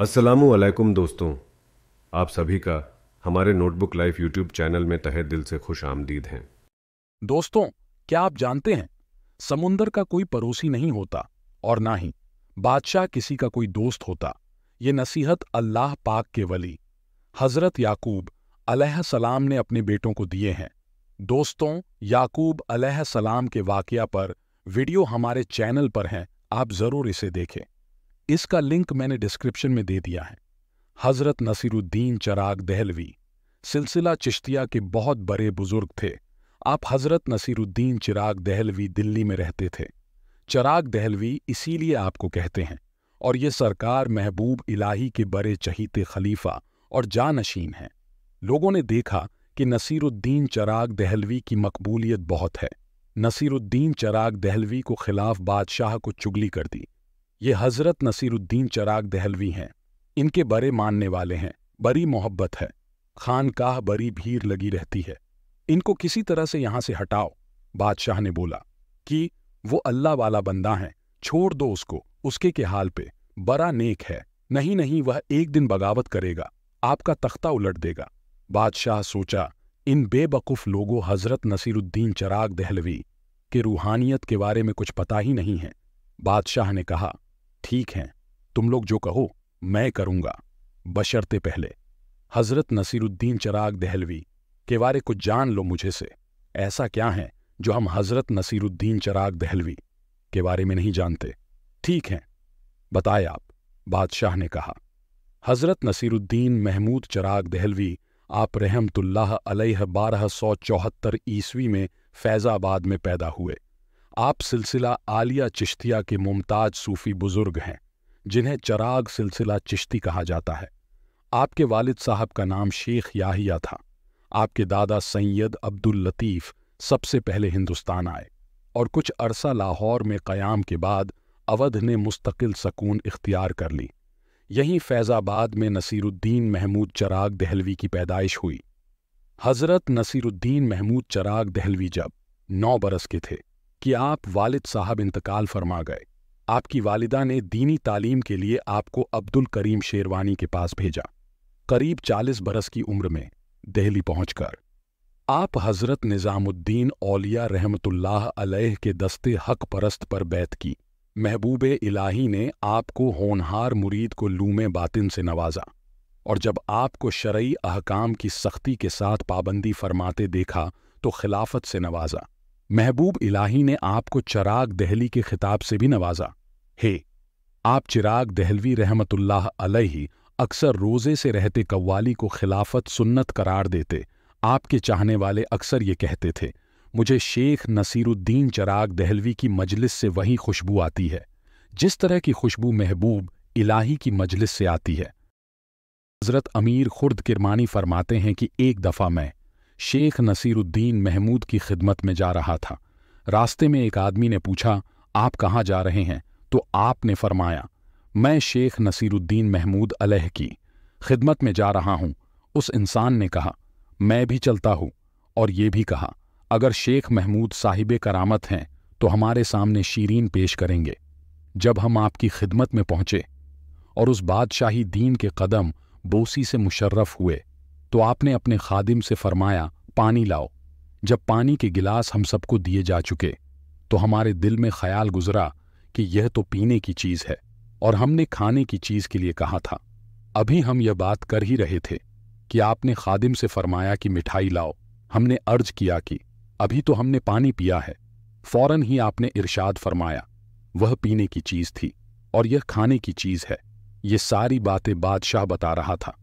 असलकुम दोस्तों आप सभी का हमारे नोटबुक लाइफ यूट्यूब चैनल में तहे दिल से खुश आमदीद हैं दोस्तों क्या आप जानते हैं समुंदर का कोई पड़ोसी नहीं होता और ना ही बादशाह किसी का कोई दोस्त होता ये नसीहत अल्लाह पाक के वली हज़रत याकूब सलाम ने अपने बेटों को दिए हैं दोस्तों याकूब सलाम के वाक़ पर वीडियो हमारे चैनल पर हैं आप ज़रूर इसे देखें इसका लिंक मैंने डिस्क्रिप्शन में दे दिया है हजरत नसीरुद्दीन चराग दहलवी सिलसिला चिश्तिया के बहुत बड़े बुजुर्ग थे आप हजरत नसीरुद्दीन चिराग दहलवी दिल्ली में रहते थे चराग दहलवी इसीलिए आपको कहते हैं और ये सरकार महबूब इलाही के बड़े चहीते खलीफा और जानशीन हैं लोगों ने देखा कि नसीरुद्दीन चराग दहलवी की मकबूलियत बहुत है नसीरुद्दीन चराग दहलवी को खिलाफ बादशाह को चुगली कर दी ये हज़रत नसीरुद्दीन चराग दहलवी हैं इनके बड़े मानने वाले हैं बड़ी मोहब्बत है खानकाह बड़ी भीड़ लगी रहती है इनको किसी तरह से यहां से हटाओ बादशाह ने बोला कि वो अल्लाह वाला बंदा है छोड़ दो उसको उसके के हाल पे बड़ा नेक है नहीं नहीं वह एक दिन बगावत करेगा आपका तख्ता उलट देगा बादशाह सोचा इन बेबकूफ लोगों हज़रत नसीरुद्दीन चराग दहलवी के रूहानियत के बारे में कुछ पता ही नहीं है बादशाह ने कहा ठीक हैं तुम लोग जो कहो मैं करूंगा बशर्ते पहले हजरत नसीरुद्दीन चराग दहलवी के बारे कुछ जान लो मुझे से ऐसा क्या है जो हम हजरत नसीरुद्दीन चराग दहलवी के बारे में नहीं जानते ठीक है बताए आप बादशाह ने कहा हजरत नसीरुद्दीन महमूद चराग दहलवी आप रहमतुल्लाह अलह बारह सौ चौहत्तर ईस्वी में फैज़ाबाद में पैदा हुए आप सिलसिला आलिया चिश्तिया के मुमताज सूफी बुजुर्ग हैं जिन्हें चराग सिलसिला चिश्ती कहा जाता है आपके वालिद साहब का नाम शेख याहिया था आपके दादा सैयद अब्दुल लतीफ़ सबसे पहले हिंदुस्तान आए और कुछ अरसा लाहौर में क़याम के बाद अवध ने मुस्तकिल सकून इख्तियार कर ली यहीं फैज़ाबाद में नसीरुद्दीन महमूद चराग दहलवी की पैदाइश हुई हज़रत नसीरुद्दीन महमूद चराग दहलवी जब नौ बरस के थे कि आप वालिद साहब इंतकाल फरमा गए आपकी वालिदा ने दीनी तालीम के लिए आपको अब्दुल करीम शेरवानी के पास भेजा करीब चालीस बरस की उम्र में दिल्ली पहुंचकर आप हजरत निज़ामुद्दीन औलिया रहमतुल्लाह अलैह के दस्ते हक परस्त पर बैत की महबूब इलाही ने आपको होनहार मुरीद को लूमे बातिन से नवाजा और जब आपको शरय अहकाम की सख्ती के साथ पाबंदी फरमाते देखा तो खिलाफत से नवाजा महबूब इलाही ने आपको चराग दहली के खिताब से भी नवाजा हे आप चिराग दहलवी रहमतुल्लाह अलैहि अक्सर रोज़े से रहते कव्वाली को खिलाफत सुन्नत करार देते आपके चाहने वाले अक्सर ये कहते थे मुझे शेख नसीरुद्दीन चराग दहलवी की मजलिस से वही खुशबू आती है जिस तरह की खुशबू महबूब इलाही की मजलिस से आती है हज़रत अमीर खुर्द किरमानी फरमाते हैं कि एक दफ़ा मैं शेख नसीरुद्दीन महमूद की खिदमत में जा रहा था रास्ते में एक आदमी ने पूछा आप कहाँ जा रहे हैं तो आपने फरमाया मैं शेख नसीरुद्दीन महमूद अलह की खिदमत में जा रहा हूँ उस इंसान ने कहा मैं भी चलता हूँ और ये भी कहा अगर शेख महमूद साहिब करामत हैं तो हमारे सामने शीरीन पेश करेंगे जब हम आपकी खिदमत में पहुंचे और उस बादशाही दीन के कदम बोसी से मुशर्रफ हुए तो आपने अपने खादिम से फरमाया पानी लाओ जब पानी के गिलास हम सबको दिए जा चुके तो हमारे दिल में ख्याल गुजरा कि यह तो पीने की चीज है और हमने खाने की चीज के लिए कहा था अभी हम यह बात कर ही रहे थे कि आपने खादिम से फरमाया कि मिठाई लाओ हमने अर्ज किया कि अभी तो हमने पानी पिया है फौरन ही आपने इरशाद फरमाया वह पीने की चीज थी और यह खाने की चीज है ये सारी बातें बादशाह बता रहा था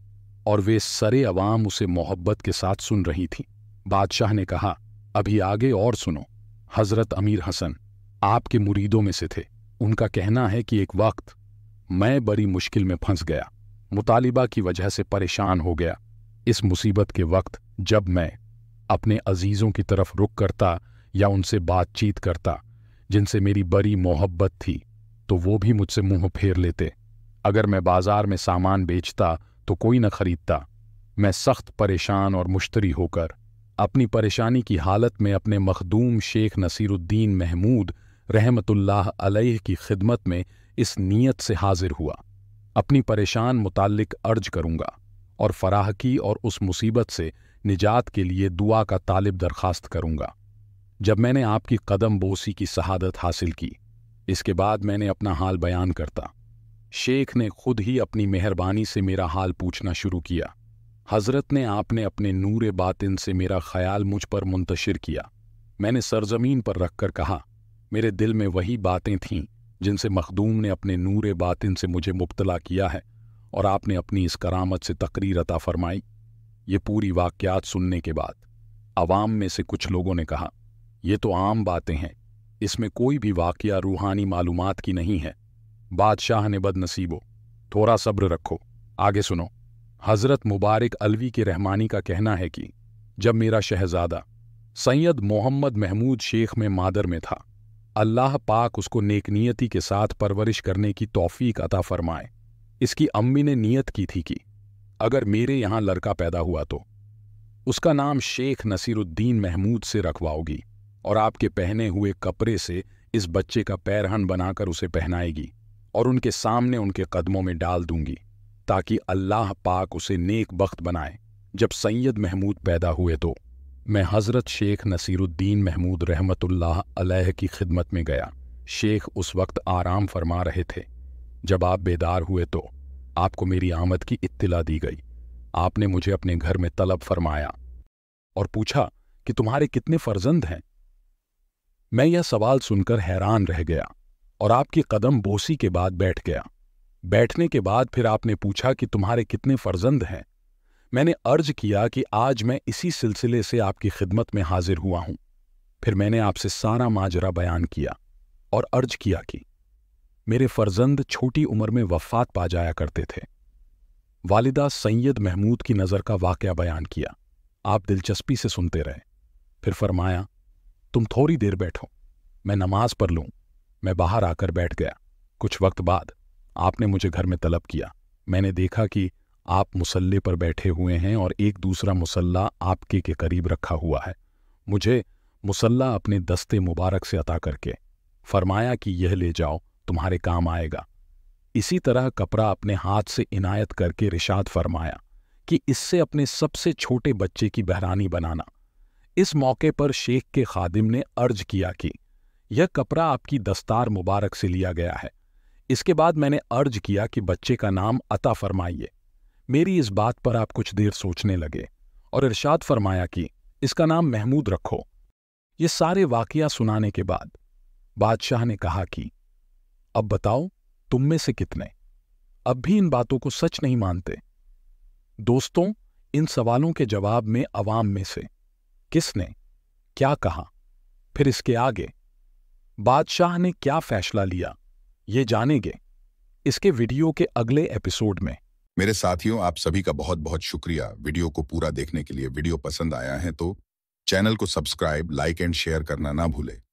और वे सरे अवाम उसे मोहब्बत के साथ सुन रही थीं बादशाह ने कहा अभी आगे और सुनो हजरत अमीर हसन आपके मुरीदों में से थे उनका कहना है कि एक वक्त मैं बड़ी मुश्किल में फंस गया मुतालिबा की वजह से परेशान हो गया इस मुसीबत के वक्त जब मैं अपने अजीज़ों की तरफ रुक करता या उनसे बातचीत करता जिनसे मेरी बड़ी मोहब्बत थी तो वो भी मुझसे मुंह फेर लेते अगर मैं बाजार में सामान बेचता तो कोई न खरीदता मैं सख्त परेशान और मुश्तरी होकर अपनी परेशानी की हालत में अपने मखदूम शेख नसीरुद्दीन महमूद रहमतुल्लाह अलैह की खिदमत में इस नीयत से हाजिर हुआ अपनी परेशान मुतालिक अर्ज करूंगा और फराह की और उस मुसीबत से निजात के लिए दुआ का तालिब दरखास्त करूंगा जब मैंने आपकी कदम बोसी की शहादत हासिल की इसके बाद मैंने अपना हाल बयान करता शेख ने खुद ही अपनी मेहरबानी से मेरा हाल पूछना शुरू किया हजरत ने आपने अपने नूर बातिन से मेरा ख्याल मुझ पर मुंतशिर किया मैंने सरजमीन पर रखकर कहा मेरे दिल में वही बातें थीं जिनसे मखदूम ने अपने नूर बातिन से मुझे मुबतला किया है और आपने अपनी इस करामत से तकरीर अता फरमाई ये पूरी वाक्यात सुनने के बाद आवाम में से कुछ लोगों ने कहा यह तो आम बातें हैं इसमें कोई भी वाक़ रूहानी मालूमात की नहीं है बादशाह ने बदनसीबो थोड़ा सब्र रखो आगे सुनो हज़रत मुबारक अलवी के रहमानी का कहना है कि जब मेरा शहजादा सैयद मोहम्मद महमूद शेख में मादर में था अल्लाह पाक उसको नेकनीयती के साथ परवरिश करने की तौफीक अता फरमाए इसकी अम्मी ने नीयत की थी कि अगर मेरे यहाँ लड़का पैदा हुआ तो उसका नाम शेख नसीरुद्दीन महमूद से रखवाओगी और आपके पहने हुए कपड़े से इस बच्चे का पैरहन बनाकर उसे पहनाएगी और उनके सामने उनके कदमों में डाल दूंगी ताकि अल्लाह पाक उसे नेक वक्त बनाए जब सैयद महमूद पैदा हुए तो मैं हज़रत शेख नसीरुद्दीन महमूद रहमतुल्लाह अलैह की खिदमत में गया शेख उस वक्त आराम फरमा रहे थे जब आप बेदार हुए तो आपको मेरी आमद की इत्तला दी गई आपने मुझे अपने घर में तलब फरमाया और पूछा कि तुम्हारे कितने फर्जंद हैं मैं यह सवाल सुनकर हैरान रह गया और आपकी कदम बोसी के बाद बैठ गया बैठने के बाद फिर आपने पूछा कि तुम्हारे कितने फर्जंद हैं मैंने अर्ज किया कि आज मैं इसी सिलसिले से आपकी खिदमत में हाजिर हुआ हूं फिर मैंने आपसे सारा माजरा बयान किया और अर्ज किया कि मेरे फर्जंद छोटी उम्र में वफात पा जाया करते थे वालिदा सैयद महमूद की नज़र का वाक़ बयान किया आप दिलचस्पी से सुनते रहे फिर फरमाया तुम थोड़ी देर बैठो मैं नमाज पर लूं मैं बाहर आकर बैठ गया कुछ वक्त बाद आपने मुझे घर में तलब किया मैंने देखा कि आप मुसल्ले पर बैठे हुए हैं और एक दूसरा मुसल्ला आपके के करीब रखा हुआ है मुझे मुसल्ला अपने दस्ते मुबारक से अता करके फरमाया कि यह ले जाओ तुम्हारे काम आएगा इसी तरह कपड़ा अपने हाथ से इनायत करके रिशाद फरमाया कि इससे अपने सबसे छोटे बच्चे की बहरानी बनाना इस मौके पर शेख के खादिम ने अर्ज किया कि यह कपड़ा आपकी दस्तार मुबारक से लिया गया है इसके बाद मैंने अर्ज किया कि बच्चे का नाम अता फरमाइए मेरी इस बात पर आप कुछ देर सोचने लगे और इरशाद फरमाया कि इसका नाम महमूद रखो ये सारे वाकया सुनाने के बाद बादशाह ने कहा कि अब बताओ तुम में से कितने अब भी इन बातों को सच नहीं मानते दोस्तों इन सवालों के जवाब में अवाम में से किसने क्या कहा फिर इसके आगे बादशाह ने क्या फैसला लिया ये जानेंगे इसके वीडियो के अगले एपिसोड में मेरे साथियों आप सभी का बहुत बहुत शुक्रिया वीडियो को पूरा देखने के लिए वीडियो पसंद आया है तो चैनल को सब्सक्राइब लाइक एंड शेयर करना ना भूले